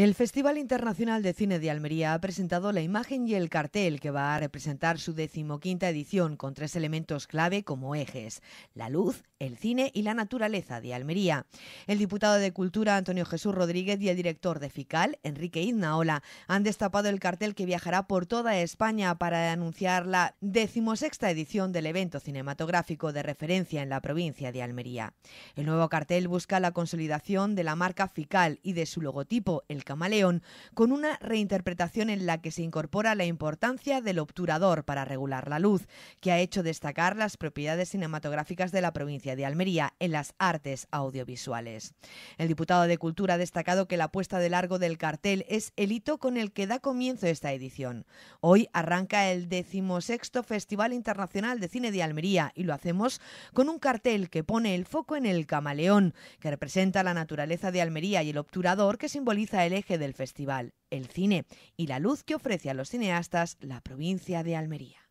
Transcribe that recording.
El Festival Internacional de Cine de Almería ha presentado la imagen y el cartel que va a representar su decimoquinta edición con tres elementos clave como ejes, la luz, el cine y la naturaleza de Almería. El diputado de Cultura Antonio Jesús Rodríguez y el director de FICAL, Enrique Iznaola, han destapado el cartel que viajará por toda España para anunciar la decimosexta edición del evento cinematográfico de referencia en la provincia de Almería. El nuevo cartel busca la consolidación de la marca FICAL y de su logotipo, el Camaleón, con una reinterpretación en la que se incorpora la importancia del obturador para regular la luz, que ha hecho destacar las propiedades cinematográficas de la provincia de Almería en las artes audiovisuales. El diputado de Cultura ha destacado que la puesta de largo del cartel es el hito con el que da comienzo esta edición. Hoy arranca el decimosexto Festival Internacional de Cine de Almería y lo hacemos con un cartel que pone el foco en el camaleón, que representa la naturaleza de Almería y el obturador que simboliza el eje del festival, el cine, y la luz que ofrece a los cineastas la provincia de Almería.